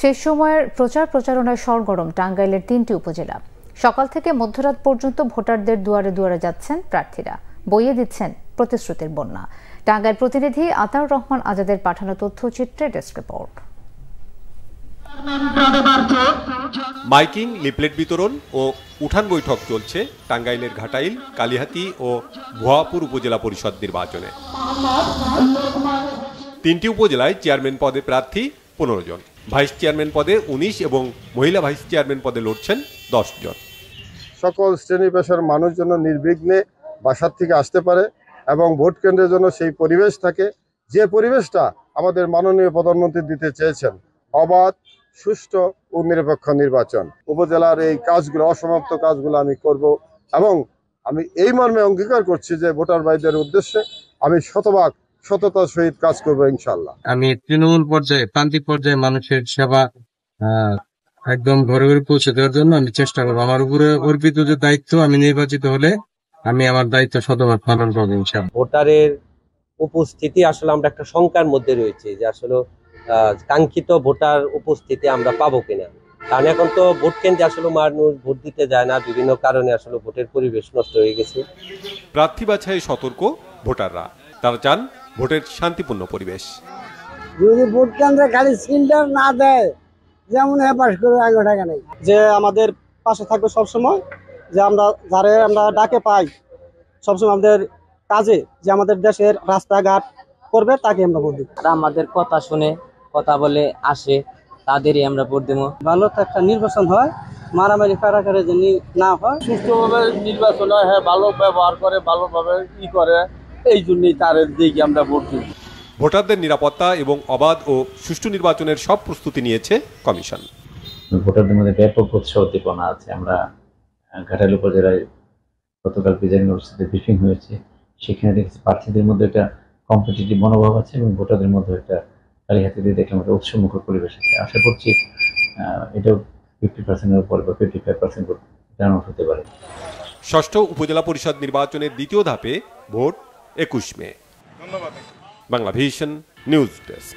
শেষ সময়ের প্রচার প্রচারণায় সরগরম টাঙ্গাইলের তিনটি উপজেলা সকাল থেকে মধ্যরাত পর্যন্ত ভোটারদের দুয়ারে দুয়ারে যাচ্ছেন প্রার্থীরা বইয়ে দিচ্ছেন প্রতিশ্রুতির বন্যা টাঙ্গাইল প্রতিনিধি আতাউর রহমান আজাদের পাঠানো তথ্যচিত্রে ডেস্ক রিপোর্ট মাইকিং লিপলেট বিতরণ ও উঠান বৈঠক চলছে টাঙ্গাইলের ঘাটাইল কালিহাতি ও ভুয়াপুর উপজেলা পরিষদ নির্বাচনে তিনটি উপজেলায় চেয়ারম্যান পদে প্রার্থী পনেরো জন ভাইস চেয়ারম্যান পদে উনিশ এবং মহিলা ভাইস চেয়ারম্যান পদে লড়ছেন দশ জন সকল শ্রেণী পেশার মানুষ যেন নির্বিঘ্নে বাসার থেকে আসতে পারে এবং ভোট কেন্দ্রের জন্য সেই পরিবেশ থাকে যে পরিবেশটা আমাদের মাননীয় প্রধানমন্ত্রী দিতে চেয়েছেন অবাধ সুষ্ঠু ও নিরপেক্ষ নির্বাচন উপজেলার এই কাজগুলো অসমাপ্ত কাজগুলো আমি করব এবং আমি এই মর্মে অঙ্গীকার করছি যে ভোটার ভাইদের উদ্দেশ্যে আমি শতভাগ সততার সহিত কাজ করবো ইনশাল্লাহ আমি তৃণমূল পর্যায়ে প্রান্তিক পর্যায়ে মানুষের সেবা একদম ঘরে ঘরে পৌঁছে দেওয়ার জন্য আমি চেষ্টা করবো আমার উপরে অর্পিত যে দায়িত্ব আমি নির্বাচিত হলে আমি আমার দায়িত্ব শতভাগ পালন করবো ইনশাল্লাহ ভোটারের উপস্থিতি আসলে আমরা একটা শঙ্কার মধ্যে রয়েছে যে আসলে কাঙ্ক্ষিত ভোটার উপস্থিতি আমরা পাবো কিনা কারণ এখন তো ভোট কেন্দ্রে আসলে মানুষ ভোট দিতে যায় না বিভিন্ন কারণে আসলে ভোটের পরিবেশ নষ্ট হয়ে গেছে প্রার্থী বাছাই সতর্ক ভোটাররা তারা চান ভোটের শান্তিপূর্ণ পরিবেশ যদি ভোট কেন্দ্রে খালি সিলিন্ডার না দেয় যেমন হ্যাঁ পাশ করে আগে টাকা নেই যে আমাদের পাশে থাকবে সবসময় যে আমরা যারে আমরা ডাকে পাই সবসময় আমাদের কাজে যে আমাদের দেশের রাস্তাঘাট করবে তাকে আমরা বলি আর আমাদের কথা শুনে কথা বলে আসে তাদেরই আমরা ভোট দেবো ভালো তো একটা নির্বাচন হয় মারামারি কারাকারে যে না হয় সুস্থভাবে নির্বাচন হয় হ্যাঁ ভালো ব্যবহার করে ভালোভাবে ই করে এই জন্যই তার দিকে আমরা ভোট দিই ভোটারদের নিরাপত্তা এবং অবাধ ও সুষ্ঠু নির্বাচনের সব প্রস্তুতি নিয়েছে কমিশন ভোটারদের মধ্যে ব্যাপক উৎসাহ উদ্দীপনা আছে আমরা ঘাটাল উপজেলায় গতকাল প্রিজাইডিং অফিসারদের ব্রিফিং হয়েছে সেখানে দেখেছি প্রার্থীদের মধ্যে একটা কম্পিটিটিভ মনোভাব আছে এবং ভোটারদের মধ্যে একটা খালি হাতে দিয়ে দেখলাম একটা উৎসমুখ পরিবেশ আছে আশা করছি এটাও ফিফটি পার্সেন্টের উপরে বা ফিফটি ফাইভ পার্সেন্ট ভোট হতে পারে ষষ্ঠ উপজেলা পরিষদ নির্বাচনের দ্বিতীয় ধাপে ভোট একুশ May Bangla vision news desk